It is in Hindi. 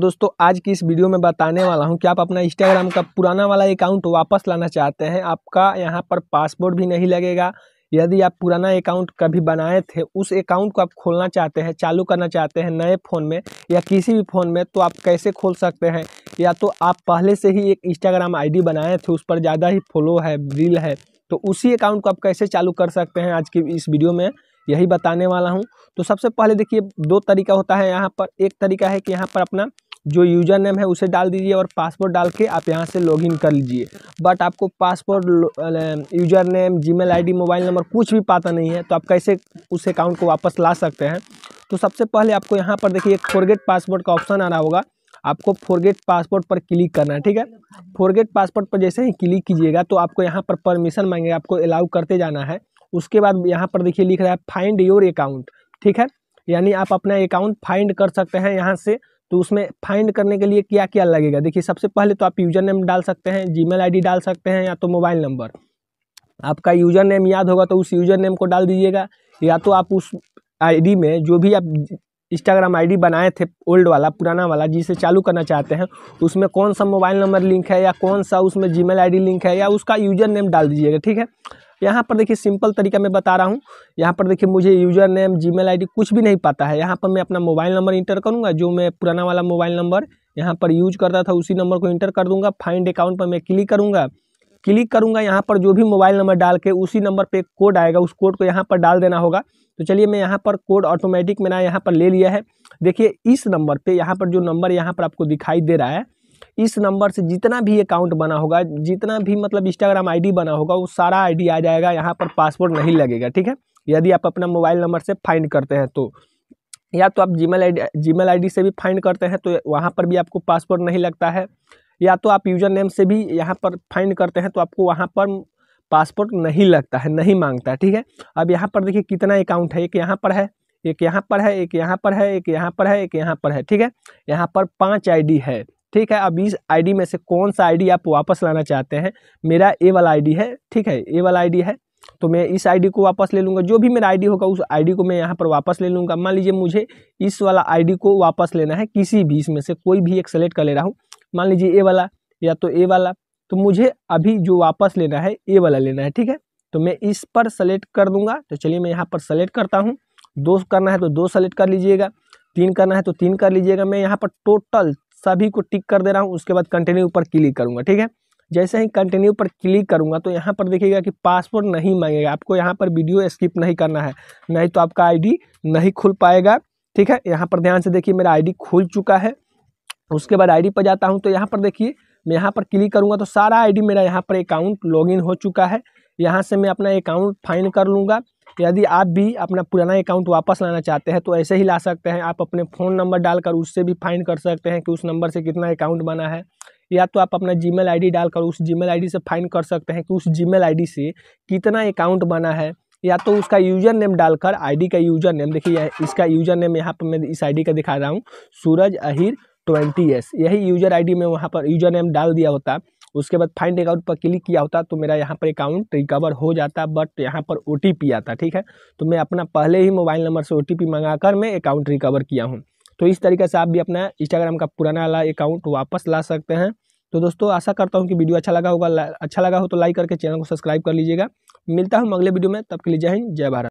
दोस्तों आज की इस वीडियो में बताने वाला हूं कि आप अपना इंस्टाग्राम का पुराना वाला अकाउंट वापस लाना चाहते हैं आपका यहाँ पर पासपोर्ट भी नहीं लगेगा यदि आप पुराना अकाउंट कभी बनाए थे उस अकाउंट को आप खोलना चाहते हैं चालू करना चाहते हैं नए फ़ोन में या किसी भी फ़ोन में तो आप कैसे खोल सकते हैं या तो आप पहले से ही एक इंस्टाग्राम आई बनाए थे उस पर ज़्यादा ही फॉलो है रील है तो उसी अकाउंट को आप कैसे चालू कर सकते हैं आज की इस वीडियो में यही बताने वाला हूँ तो सबसे पहले देखिए दो तरीका होता है यहाँ पर एक तरीका है कि यहाँ पर अपना जो यूज़र नेम है उसे डाल दीजिए और पासवर्ड डाल के आप यहाँ से लॉगिन कर लीजिए बट आपको password user name Gmail ID mobile number कुछ भी पता नहीं है तो आप कैसे उस अकाउंट को वापस ला सकते हैं तो सबसे पहले आपको यहाँ पर देखिए एक फॉरगेट पासवर्ड का ऑप्शन आ रहा होगा आपको फॉरगेट पासपोर्ट पर क्लिक करना है ठीक है फॉरगेट पासपोर्ट पर जैसे ही क्लिक कीजिएगा तो आपको यहाँ पर परमिशन मांगेगा आपको अलाउ करते जाना है उसके बाद यहाँ पर देखिए लिख रहा है फाइंड योर अकाउंट ठीक है यानी आप अपना अकाउंट फाइंड कर सकते हैं यहाँ से तो उसमें फाइंड करने के लिए क्या क्या लगेगा देखिए सबसे पहले तो आप यूज़र नेम डाल सकते हैं जीमेल आईडी डाल सकते हैं या तो मोबाइल नंबर आपका यूज़र नेम याद होगा तो उस यूज़र नेम को डाल दीजिएगा या तो आप उस आईडी में जो भी आप इंस्टाग्राम आईडी बनाए थे ओल्ड वाला पुराना वाला जिसे चालू करना चाहते हैं उसमें कौन सा मोबाइल नंबर लिंक है या कौन सा उसमें जीमेल आईडी लिंक है या उसका यूज़र नेम डाल दीजिएगा ठीक है यहाँ पर देखिए सिंपल तरीका मैं बता रहा हूँ यहाँ पर देखिए मुझे यूजर नेम जीमेल आईडी कुछ भी नहीं पता है यहाँ पर मैं अपना मोबाइल नंबर इंटर करूँगा जो मैं पुराना वाला मोबाइल नंबर यहाँ पर यूज करता था उसी नंबर को इंटर कर दूँगा फाइंड अकाउंट पर मैं क्लिक करूँगा क्लिक करूँगा यहाँ पर जो भी मोबाइल नंबर डाल के उसी नंबर पर कोड आएगा उस कोड को यहाँ पर डाल देना होगा तो चलिए मैं यहाँ पर कोड ऑटोमेटिक मैंने यहाँ पर ले लिया है देखिए इस नंबर पे यहाँ पर जो नंबर यहाँ पर आपको दिखाई दे रहा है इस नंबर से जितना भी अकाउंट बना होगा जितना भी मतलब इंस्टाग्राम आईडी बना होगा वो सारा आईडी आ जाएगा यहाँ पर पासवर्ड नहीं लगेगा ठीक है यदि आप अपना मोबाइल नंबर से फाइंड करते हैं तो या तो आप जीमेल आई जीमेल आईडी से भी फाइंड करते हैं तो वहाँ पर भी आपको पासवर्ड नहीं लगता है या तो आप यूज़र नेम से भी यहाँ पर फाइंड करते हैं तो आपको वहाँ पर पासपोर्ट नहीं लगता है नहीं मांगता है ठीक है अब यहाँ पर देखिए कितना अकाउंट है एक यहाँ पर है एक यहाँ पर है एक यहाँ पर है एक यहाँ पर है एक यहाँ पर है ठीक है यहाँ पर पाँच आई है ठीक है अब इस आईडी में से कौन सा आईडी आप वापस लाना चाहते हैं मेरा ए वाला आईडी है ठीक है ए वाला आईडी है तो मैं इस आईडी को वापस ले लूँगा जो भी मेरा आईडी होगा उस आईडी को मैं यहाँ पर वापस ले लूँगा मान लीजिए मुझे इस वाला आईडी को वापस लेना है किसी भी इसमें से कोई भी एक सेलेक्ट कर ले रहा हूँ मान लीजिए ए वाला या तो ए वाला तो मुझे अभी जो वापस लेना है ए वाला लेना है ठीक है तो मैं इस पर सेलेक्ट कर दूँगा तो चलिए मैं यहाँ पर सेलेक्ट करता हूँ दो करना है तो दो सेलेक्ट कर लीजिएगा तीन करना है तो तीन कर लीजिएगा मैं यहाँ पर टोटल सभी को टिक कर दे रहा हूँ उसके बाद कंटिन्यू पर क्लिक करूँगा ठीक है जैसे ही कंटिन्यू पर क्लिक करूँगा तो यहाँ पर देखिएगा कि पासवर्ड नहीं मांगेगा आपको यहाँ पर वीडियो स्किप नहीं करना है नहीं तो आपका आईडी नहीं खुल पाएगा ठीक है यहाँ पर ध्यान से देखिए मेरा आईडी खुल चुका है उसके बाद आईडी पर जाता हूँ तो यहाँ पर देखिए मैं यहाँ पर क्लिक करूँगा तो सारा आई मेरा यहाँ पर अकाउंट लॉग हो चुका है यहाँ से मैं अपना अकाउंट फाइन कर लूँगा यदि आप भी अपना पुराना अकाउंट वापस लाना चाहते हैं तो ऐसे ही ला सकते हैं आप अपने फ़ोन नंबर डालकर उससे भी फाइन कर सकते हैं कि उस नंबर से कितना अकाउंट बना है या तो आप अपना जी मेल डालकर उस जी मेल से फाइन कर सकते हैं कि उस जी मेल से कितना अकाउंट बना है या तो उसका यूज़र नेम डालकर आईडी का यूज़र नेम देखिए इसका यूज़र नेम यहाँ पर मैं इस आईडी का दिखा रहा हूँ सूरज अहिर ट्वेंटी एस यही यूज़र आईडी में वहाँ पर यूज़र नेम डाल दिया होता उसके बाद फाइंड अकाउंट पर क्लिक किया होता तो मेरा यहाँ पर अकाउंट रिकवर हो जाता बट यहाँ पर ओ आता ठीक है तो मैं अपना पहले ही मोबाइल नंबर से ओ मंगा कर मैं अकाउंट रिकवर किया हूँ तो इस तरीके से आप भी अपना इंस्टाग्राम का पुराना वाला अकाउंट वापस ला सकते हैं तो दोस्तों आशा करता हूँ कि वीडियो अच्छा लगा होगा अच्छा लगा हो तो लाइक करके चैनल को सब्सक्राइब कर लीजिएगा मिलता हूँ अगले वीडियो में तब के लिए जय हिंद जय भारत